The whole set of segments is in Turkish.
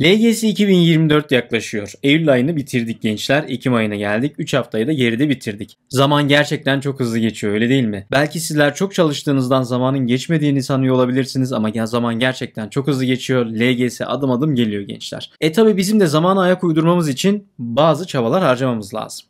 LGS 2024 yaklaşıyor. Eylül ayını bitirdik gençler. Ekim ayına geldik. 3 haftayı da geride bitirdik. Zaman gerçekten çok hızlı geçiyor öyle değil mi? Belki sizler çok çalıştığınızdan zamanın geçmediğini sanıyor olabilirsiniz ama ya zaman gerçekten çok hızlı geçiyor. LGS adım adım geliyor gençler. E tabi bizim de zamana ayak uydurmamız için bazı çabalar harcamamız lazım.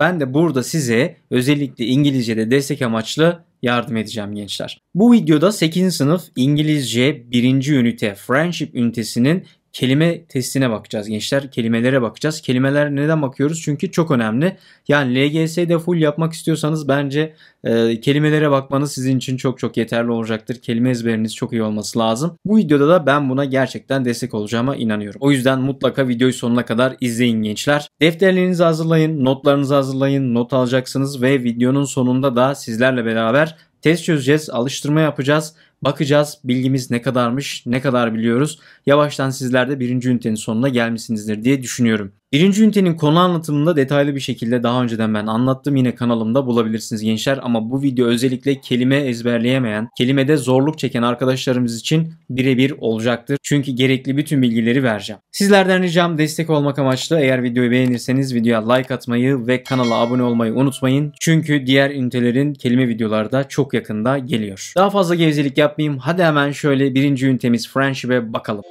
Ben de burada size özellikle İngilizce'de destek amaçlı yardım edeceğim gençler. Bu videoda 8. sınıf İngilizce 1. ünite Friendship ünitesinin kelime testine bakacağız. Gençler kelimelere bakacağız. Kelimeler neden bakıyoruz? Çünkü çok önemli. Yani LGS'de full yapmak istiyorsanız bence e, kelimelere bakmanız sizin için çok çok yeterli olacaktır. Kelime ezberiniz çok iyi olması lazım. Bu videoda da ben buna gerçekten destek olacağıma inanıyorum. O yüzden mutlaka videoyu sonuna kadar izleyin gençler. Defterlerinizi hazırlayın, notlarınızı hazırlayın, not alacaksınız ve videonun sonunda da sizlerle beraber test çözeceğiz, alıştırma yapacağız Bakacağız bilgimiz ne kadarmış, ne kadar biliyoruz. Yavaştan sizler de birinci ünitenin sonuna gelmişsinizdir diye düşünüyorum. Birinci ünitenin konu anlatımında detaylı bir şekilde daha önceden ben anlattım. Yine kanalımda bulabilirsiniz gençler ama bu video özellikle kelime ezberleyemeyen, kelimede zorluk çeken arkadaşlarımız için birebir olacaktır. Çünkü gerekli bütün bilgileri vereceğim. Sizlerden ricam destek olmak amaçlı eğer videoyu beğenirseniz videoya like atmayı ve kanala abone olmayı unutmayın. Çünkü diğer ünitelerin kelime videoları da çok yakında geliyor. Daha fazla gevezelik yap yapmayayım. Hadi hemen şöyle birinci ünitemiz Friendship'e bakalım.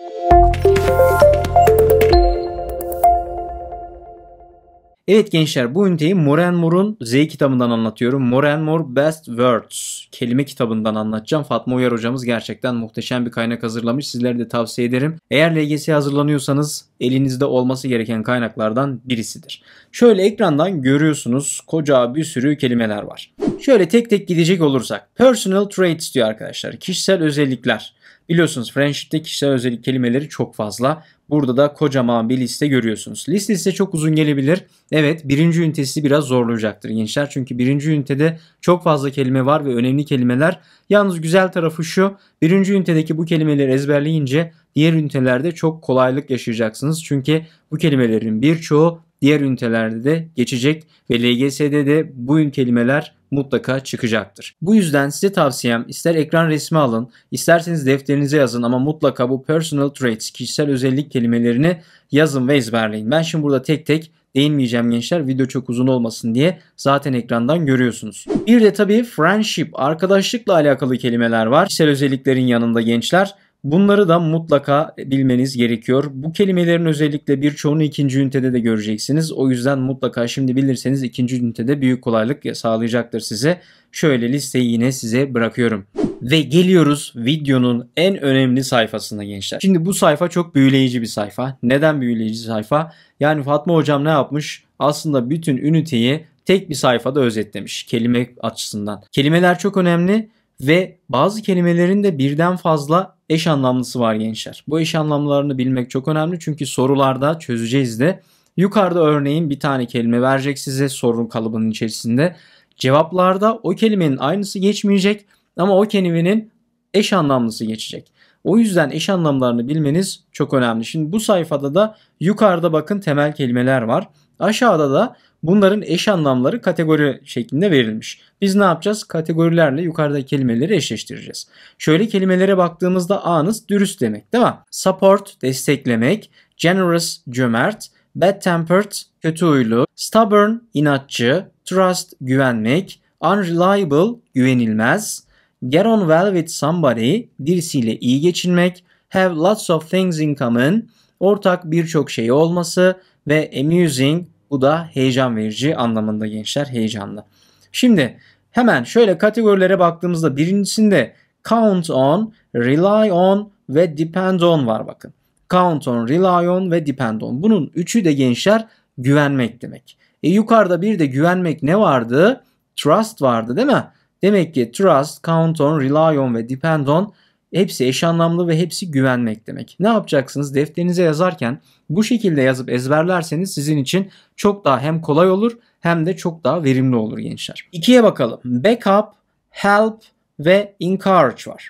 Evet gençler bu üniteyi Moran Murun Z kitabından anlatıyorum. Moran Mur Best Words kelime kitabından anlatacağım. Fatma Uyar hocamız gerçekten muhteşem bir kaynak hazırlamış. Sizlere de tavsiye ederim. Eğer LGS hazırlanıyorsanız elinizde olması gereken kaynaklardan birisidir. Şöyle ekrandan görüyorsunuz koca bir sürü kelimeler var. Şöyle tek tek gidecek olursak. Personal traits diyor arkadaşlar. Kişisel özellikler. Biliyorsunuz friendship'te kişisel özellik kelimeleri çok fazla. Burada da kocaman bir liste görüyorsunuz. Liste ise çok uzun gelebilir. Evet birinci ünitesi biraz zorlayacaktır gençler. Çünkü birinci ünitede çok fazla kelime var ve önemli kelimeler. Yalnız güzel tarafı şu. Birinci ünitedeki bu kelimeleri ezberleyince diğer ünitelerde çok kolaylık yaşayacaksınız. Çünkü bu kelimelerin birçoğu diğer ünitelerde de geçecek ve LGS'de de bu ün kelimeler mutlaka çıkacaktır. Bu yüzden size tavsiyem ister ekran resmi alın, isterseniz defterinize yazın ama mutlaka bu personal traits, kişisel özellik kelimelerini yazın ve ezberleyin. Ben şimdi burada tek tek değinmeyeceğim gençler. Video çok uzun olmasın diye zaten ekrandan görüyorsunuz. Bir de tabii friendship, arkadaşlıkla alakalı kelimeler var. Kişisel özelliklerin yanında gençler. Bunları da mutlaka bilmeniz gerekiyor. Bu kelimelerin özellikle birçoğunu ikinci ünitede de göreceksiniz. O yüzden mutlaka şimdi bilirseniz ikinci ünitede büyük kolaylık sağlayacaktır size. Şöyle listeyi yine size bırakıyorum. Ve geliyoruz videonun en önemli sayfasına gençler. Şimdi bu sayfa çok büyüleyici bir sayfa. Neden büyüleyici sayfa? Yani Fatma hocam ne yapmış? Aslında bütün üniteyi tek bir sayfada özetlemiş kelime açısından. Kelimeler çok önemli ve bazı kelimelerin de birden fazla eş anlamlısı var gençler. Bu eş anlamlarını bilmek çok önemli çünkü sorularda çözeceğiz de. Yukarıda örneğin bir tane kelime verecek size sorun kalıbının içerisinde. Cevaplarda o kelimenin aynısı geçmeyecek ama o kelimenin eş anlamlısı geçecek. O yüzden eş anlamlarını bilmeniz çok önemli. Şimdi bu sayfada da yukarıda bakın temel kelimeler var. Aşağıda da Bunların eş anlamları kategori şeklinde verilmiş. Biz ne yapacağız? Kategorilerle yukarıdaki kelimeleri eşleştireceğiz. Şöyle kelimelere baktığımızda anız dürüst demek değil mi? Support desteklemek, generous cömert, bad tempered kötü huylu, stubborn inatçı, trust güvenmek, unreliable güvenilmez, get on well with somebody birisiyle iyi geçinmek, have lots of things in common, ortak birçok şey olması ve amusing bu da heyecan verici anlamında gençler heyecanlı. Şimdi hemen şöyle kategorilere baktığımızda birincisinde count on, rely on ve depend on var bakın. Count on, rely on ve depend on. Bunun üçü de gençler güvenmek demek. E yukarıda bir de güvenmek ne vardı? Trust vardı değil mi? Demek ki trust, count on, rely on ve depend on Hepsi eş anlamlı ve hepsi güvenmek demek. Ne yapacaksınız? Defterinize yazarken bu şekilde yazıp ezberlerseniz sizin için çok daha hem kolay olur hem de çok daha verimli olur gençler. İkiye bakalım. Backup, help ve encourage var.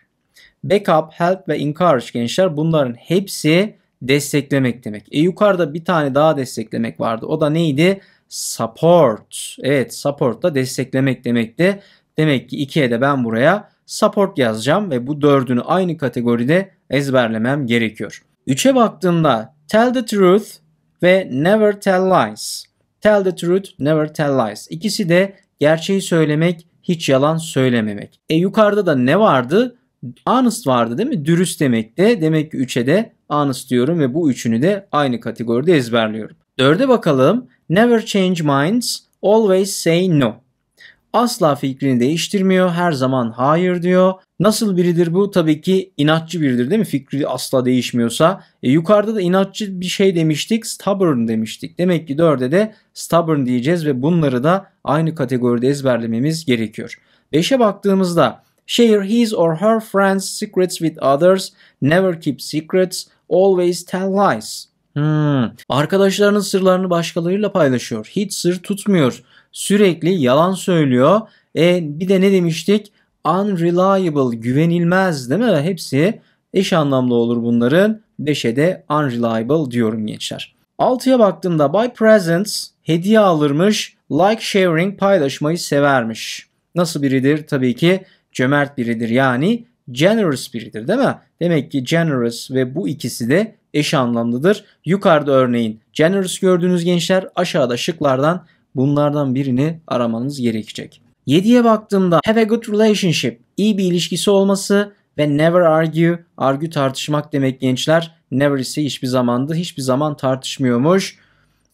Backup, help ve encourage gençler bunların hepsi desteklemek demek. E yukarıda bir tane daha desteklemek vardı. O da neydi? Support. Evet support da desteklemek demekti. Demek ki ikiye de ben buraya support yazacağım ve bu dördünü aynı kategoride ezberlemem gerekiyor. Üçe baktığımda tell the truth ve never tell lies. Tell the truth, never tell lies. İkisi de gerçeği söylemek, hiç yalan söylememek. E yukarıda da ne vardı? Honest vardı değil mi? Dürüst demekte. Demek ki 3'e de honest diyorum ve bu üçünü de aynı kategoride ezberliyorum. 4'e bakalım. Never change minds, always say no. Asla fikrini değiştirmiyor. Her zaman hayır diyor. Nasıl biridir bu? Tabii ki inatçı biridir değil mi? Fikri asla değişmiyorsa. E, yukarıda da inatçı bir şey demiştik. Stubborn demiştik. Demek ki dörde de stubborn diyeceğiz ve bunları da aynı kategoride ezberlememiz gerekiyor. Beşe baktığımızda share his or her friends secrets with others, never keep secrets, always tell lies. Hmm. Arkadaşlarının sırlarını başkalarıyla paylaşıyor. Hiç sır tutmuyor. Sürekli yalan söylüyor. E, bir de ne demiştik? Unreliable, güvenilmez değil mi? Hepsi eş anlamlı olur bunların. 5'e de unreliable diyorum gençler. 6'ya baktığımda by presents hediye alırmış, like sharing paylaşmayı severmiş. Nasıl biridir? Tabii ki cömert biridir yani generous biridir değil mi? Demek ki generous ve bu ikisi de eş anlamlıdır. Yukarıda örneğin generous gördüğünüz gençler aşağıda şıklardan bunlardan birini aramanız gerekecek. 7'ye baktığımda have a good relationship, iyi bir ilişkisi olması ve never argue, argue tartışmak demek gençler. Never ise hiçbir zamanda hiçbir zaman tartışmıyormuş.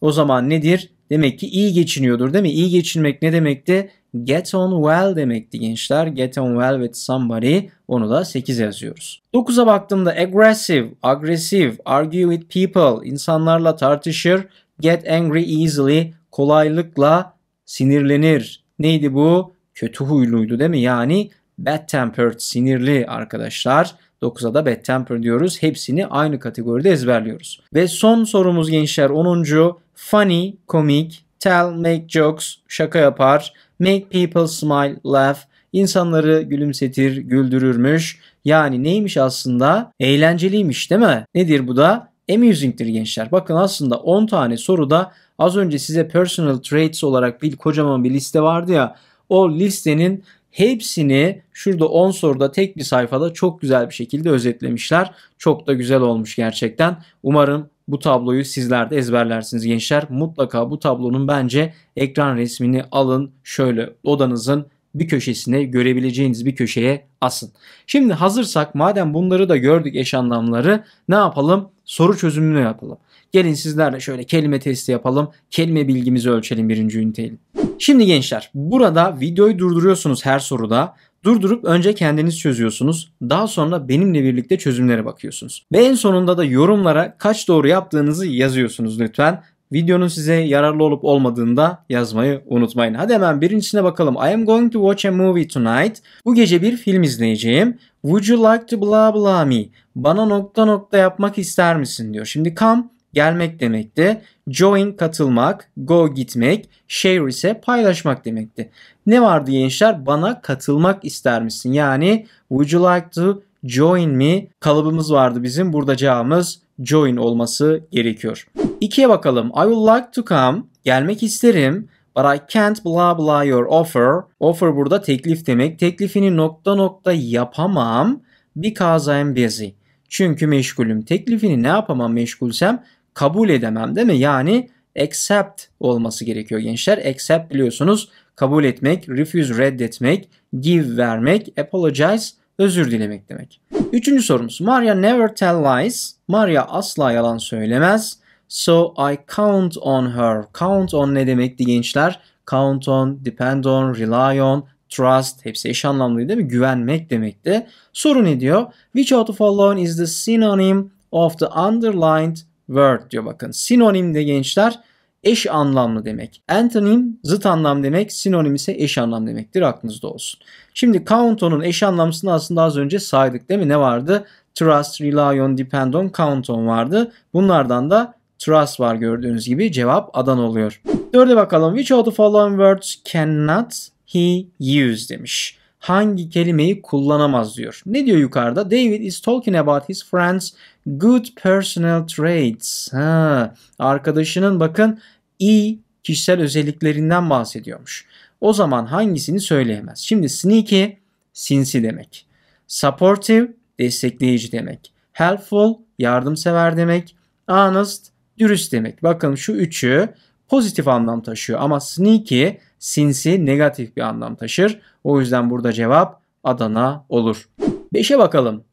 O zaman nedir? Demek ki iyi geçiniyordur değil mi? İyi geçinmek ne demekti? Get on well demekti gençler. Get on well with somebody. Onu da 8 yazıyoruz. 9'a baktığımda aggressive, aggressive argue with people, insanlarla tartışır, get angry easily, kolaylıkla sinirlenir. Neydi bu? Kötü huyluydu değil mi? Yani bad tempered, sinirli arkadaşlar. 9'a da bad temper diyoruz. Hepsini aynı kategoride ezberliyoruz. Ve son sorumuz gençler 10. Funny, komik, tell, make jokes, şaka yapar, make people smile, laugh, insanları gülümsetir, güldürürmüş. Yani neymiş aslında? Eğlenceliymiş değil mi? Nedir bu da? Amusing'tir gençler. Bakın aslında 10 tane soruda Az önce size personal traits olarak bir kocaman bir liste vardı ya. O listenin hepsini şurada 10 soruda tek bir sayfada çok güzel bir şekilde özetlemişler. Çok da güzel olmuş gerçekten. Umarım bu tabloyu sizler de ezberlersiniz gençler. Mutlaka bu tablonun bence ekran resmini alın. Şöyle odanızın bir köşesine görebileceğiniz bir köşeye asın. Şimdi hazırsak madem bunları da gördük eş anlamları ne yapalım? soru çözümünü yapalım. Gelin sizlerle şöyle kelime testi yapalım. Kelime bilgimizi ölçelim birinci üniteyle. Şimdi gençler burada videoyu durduruyorsunuz her soruda. Durdurup önce kendiniz çözüyorsunuz. Daha sonra benimle birlikte çözümlere bakıyorsunuz. Ve en sonunda da yorumlara kaç doğru yaptığınızı yazıyorsunuz lütfen. Videonun size yararlı olup olmadığını da yazmayı unutmayın. Hadi hemen birincisine bakalım. I am going to watch a movie tonight. Bu gece bir film izleyeceğim. Would you like to blah blah me? Bana nokta nokta yapmak ister misin diyor. Şimdi come gelmek demekti. Join katılmak, go gitmek, share ise paylaşmak demekti. Ne vardı gençler? Bana katılmak ister misin? Yani would you like to join me? Kalıbımız vardı bizim. Burada cevabımız join olması gerekiyor. 2'ye bakalım. I would like to come. Gelmek isterim. But I can't blah blah your offer. Offer burada teklif demek. Teklifini nokta nokta yapamam. Because I'm busy. Çünkü meşgulüm. Teklifini ne yapamam meşgulsem kabul edemem değil mi? Yani accept olması gerekiyor gençler. Accept biliyorsunuz kabul etmek, refuse reddetmek, give vermek, apologize özür dilemek demek. Üçüncü sorumuz. Maria never tell lies. Maria asla yalan söylemez. So I count on her. Count on ne demekti gençler? Count on, depend on, rely on, trust hepsi eş anlamlıydı değil mi? Güvenmek demekti. Soru ne diyor? Which of the following is the synonym of the underlined word diyor bakın. Sinonim de gençler eş anlamlı demek. Antonym zıt anlam demek. Sinonim ise eş anlam demektir. Aklınızda olsun. Şimdi count on'un eş anlamısını aslında az önce saydık değil mi? Ne vardı? Trust, rely on, depend on, count on vardı. Bunlardan da trust var gördüğünüz gibi cevap Adan oluyor. Dörde bakalım. Which of the following words cannot he use demiş. Hangi kelimeyi kullanamaz diyor. Ne diyor yukarıda? David is talking about his friends good personal traits. Ha, arkadaşının bakın iyi kişisel özelliklerinden bahsediyormuş. O zaman hangisini söyleyemez? Şimdi sneaky sinsi demek. Supportive destekleyici demek. Helpful yardımsever demek. Honest dürüst demek. Bakın şu üçü pozitif anlam taşıyor ama sneaky, sinsi negatif bir anlam taşır. O yüzden burada cevap Adana olur. Beşe bakalım.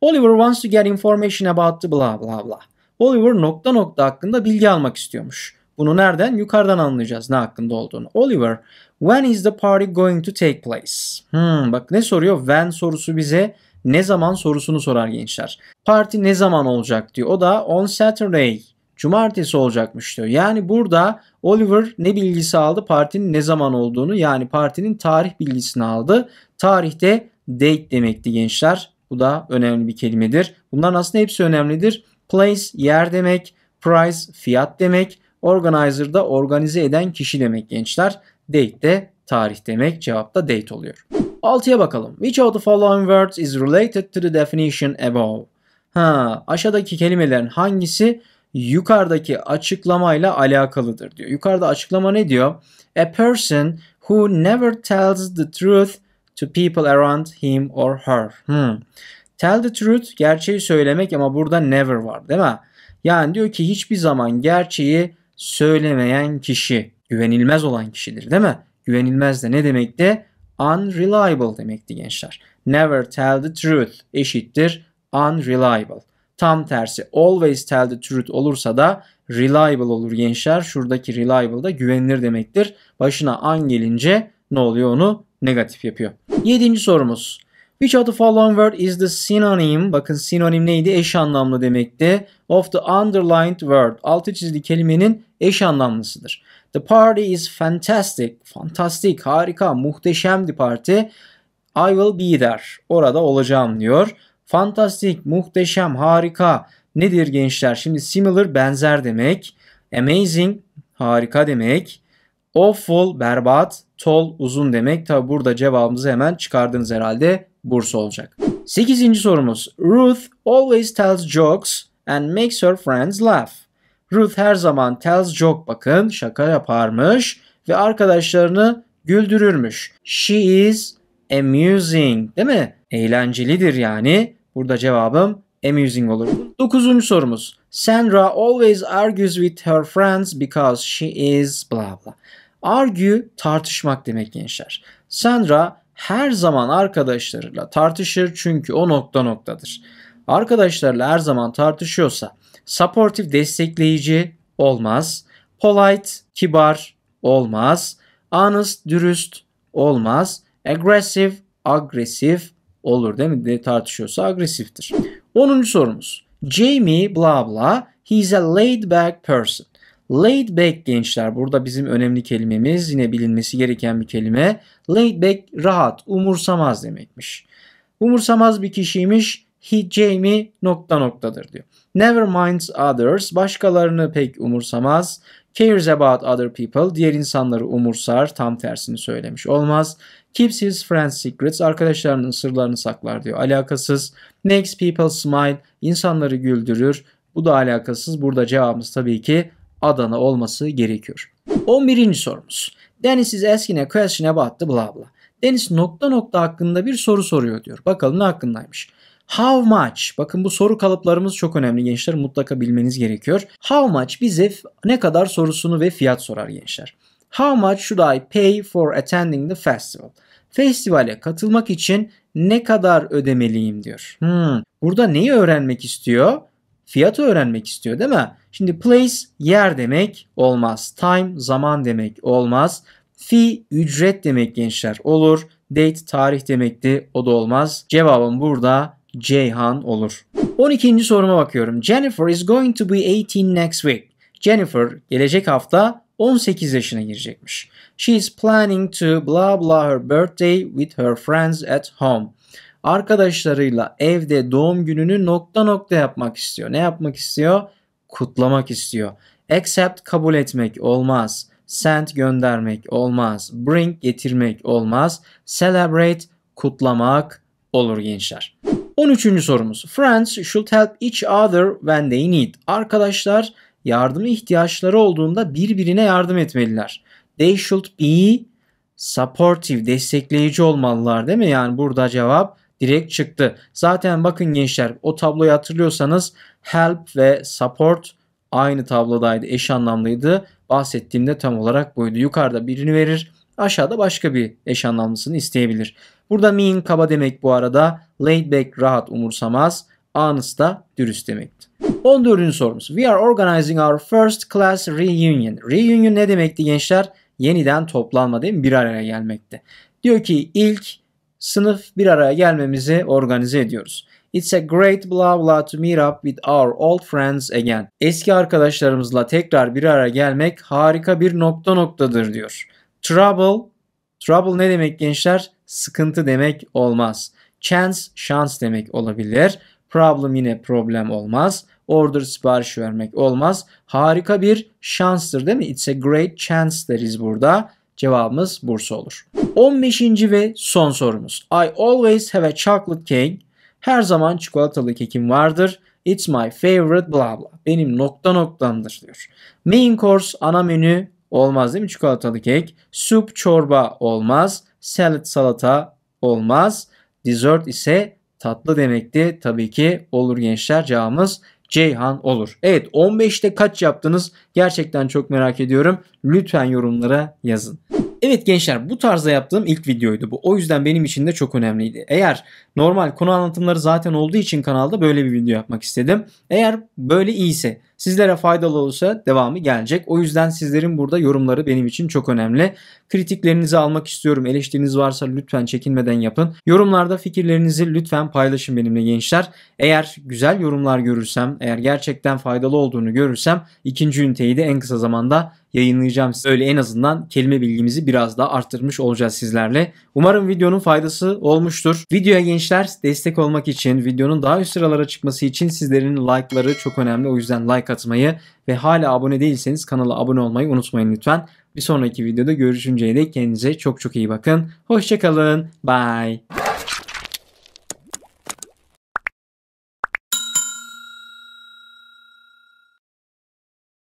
Oliver wants to get information about the blah blah blah. Oliver nokta nokta hakkında bilgi almak istiyormuş. Bunu nereden? Yukarıdan anlayacağız ne hakkında olduğunu. Oliver, when is the party going to take place? Hmm, bak ne soruyor? When sorusu bize ne zaman sorusunu sorar gençler. Parti ne zaman olacak diyor. O da on Saturday cumartesi olacakmış diyor. Yani burada Oliver ne bilgisi aldı? Partinin ne zaman olduğunu yani partinin tarih bilgisini aldı. Tarihte date demekti gençler. Bu da önemli bir kelimedir. Bunların aslında hepsi önemlidir. Place yer demek, price fiyat demek, organizer da organize eden kişi demek gençler. Date de tarih demek. Cevap da date oluyor. Altıya bakalım. Which of the following words is related to the definition above? Ha, aşağıdaki kelimelerin hangisi yukarıdaki açıklamayla alakalıdır diyor. Yukarıda açıklama ne diyor? A person who never tells the truth to people around him or her. Hmm. Tell the truth gerçeği söylemek ama burada never var değil mi? Yani diyor ki hiçbir zaman gerçeği söylemeyen kişi güvenilmez olan kişidir değil mi? Güvenilmez de ne demekti? Unreliable demekti gençler. Never tell the truth eşittir unreliable. Tam tersi always tell the truth olursa da reliable olur gençler. Şuradaki reliable da güvenilir demektir. Başına an gelince ne oluyor onu negatif yapıyor. Yedinci sorumuz. Which of the following word is the synonym? Bakın sinonim neydi? Eş anlamlı demekti. Of the underlined word. Altı çizili kelimenin eş anlamlısıdır. The party is fantastic. Fantastic, harika, muhteşemdi parti. I will be there. Orada olacağım diyor. Fantastik, muhteşem, harika nedir gençler? Şimdi similar benzer demek. Amazing harika demek. Awful berbat, tall uzun demek. Tabi burada cevabımızı hemen çıkardınız herhalde. Bursa olacak. 8. sorumuz. Ruth always tells jokes and makes her friends laugh. Ruth her zaman tells joke bakın şaka yaparmış ve arkadaşlarını güldürürmüş. She is amusing değil mi? eğlencelidir yani. Burada cevabım amusing olur. Dokuzuncu sorumuz. Sandra always argues with her friends because she is blah blah. Argue tartışmak demek gençler. Sandra her zaman arkadaşlarıyla tartışır çünkü o nokta noktadır. Arkadaşlarla her zaman tartışıyorsa supportive destekleyici olmaz. Polite kibar olmaz. Honest dürüst olmaz. Aggressive agresif olur değil mi? De tartışıyorsa agresiftir. 10. sorumuz. Jamie bla bla he's a laid back person. Laid back gençler burada bizim önemli kelimemiz yine bilinmesi gereken bir kelime. Laid back rahat, umursamaz demekmiş. Umursamaz bir kişiymiş. He Jamie nokta noktadır diyor. Never minds others. Başkalarını pek umursamaz. Cares about other people. Diğer insanları umursar. Tam tersini söylemiş olmaz. Keeps his friends secrets. Arkadaşlarının sırlarını saklar diyor. Alakasız. Makes people smile. insanları güldürür. Bu da alakasız. Burada cevabımız tabii ki Adana olması gerekiyor. 11. sorumuz. Dennis is asking a question about the blah blah. Deniz nokta nokta hakkında bir soru soruyor diyor. Bakalım ne hakkındaymış. How much? Bakın bu soru kalıplarımız çok önemli gençler. Mutlaka bilmeniz gerekiyor. How much bize ne kadar sorusunu ve fiyat sorar gençler. How much should I pay for attending the festival? Festivale katılmak için ne kadar ödemeliyim diyor. Hmm, burada neyi öğrenmek istiyor? Fiyatı öğrenmek istiyor değil mi? Şimdi place yer demek olmaz. Time zaman demek olmaz. Fee ücret demek gençler olur. Date tarih demekti o da olmaz. Cevabım burada Ceyhan olur. 12. soruma bakıyorum. Jennifer is going to be 18 next week. Jennifer gelecek hafta 18 yaşına girecekmiş. She is planning to blah blah her birthday with her friends at home. Arkadaşlarıyla evde doğum gününü nokta nokta yapmak istiyor. Ne yapmak istiyor? Kutlamak istiyor. Accept kabul etmek olmaz. Send göndermek olmaz. Bring getirmek olmaz. Celebrate kutlamak olur gençler. 13. sorumuz. Friends should help each other when they need. Arkadaşlar Yardımı ihtiyaçları olduğunda birbirine yardım etmeliler. They should be supportive, destekleyici olmalılar değil mi? Yani burada cevap direkt çıktı. Zaten bakın gençler o tabloyu hatırlıyorsanız help ve support aynı tablodaydı. Eş anlamlıydı. Bahsettiğimde tam olarak buydu. Yukarıda birini verir. Aşağıda başka bir eş anlamlısını isteyebilir. Burada mean kaba demek bu arada. Laid back rahat umursamaz. Honest da dürüst demekti. 14. sorumuz. We are organizing our first class reunion. Reunion ne demekti gençler? Yeniden toplanma değil mi? Bir araya gelmekte. Diyor ki ilk sınıf bir araya gelmemizi organize ediyoruz. It's a great blah blah to meet up with our old friends again. Eski arkadaşlarımızla tekrar bir araya gelmek harika bir nokta noktadır diyor. Trouble, trouble ne demek gençler? Sıkıntı demek olmaz. Chance, şans demek olabilir. Problem yine problem olmaz order siparişi vermek olmaz. Harika bir şanstır değil mi? It's a great chance deriz burada. Cevabımız Bursa olur. 15. ve son sorumuz. I always have a chocolate cake. Her zaman çikolatalı kekim vardır. It's my favorite blah blah. Benim nokta noktamdır diyor. Main course ana menü olmaz değil mi? Çikolatalı kek. Soup çorba olmaz. Salad salata olmaz. Dessert ise tatlı demekti. Tabii ki olur gençler cevabımız Ceyhan olur. Evet 15'te kaç yaptınız? Gerçekten çok merak ediyorum. Lütfen yorumlara yazın. Evet gençler bu tarzda yaptığım ilk videoydu bu. O yüzden benim için de çok önemliydi. Eğer normal konu anlatımları zaten olduğu için kanalda böyle bir video yapmak istedim. Eğer böyle iyiyse Sizlere faydalı olursa devamı gelecek. O yüzden sizlerin burada yorumları benim için çok önemli. Kritiklerinizi almak istiyorum. Eleştiriniz varsa lütfen çekinmeden yapın. Yorumlarda fikirlerinizi lütfen paylaşın benimle gençler. Eğer güzel yorumlar görürsem, eğer gerçekten faydalı olduğunu görürsem ikinci üniteyi de en kısa zamanda yayınlayacağım. Öyle en azından kelime bilgimizi biraz daha arttırmış olacağız sizlerle. Umarım videonun faydası olmuştur. Videoya gençler destek olmak için, videonun daha üst sıralara çıkması için sizlerin like'ları çok önemli. O yüzden like atmayı ve hala abone değilseniz kanala abone olmayı unutmayın lütfen. Bir sonraki videoda görüşünceye dek kendinize çok çok iyi bakın. Hoşçakalın. Bye.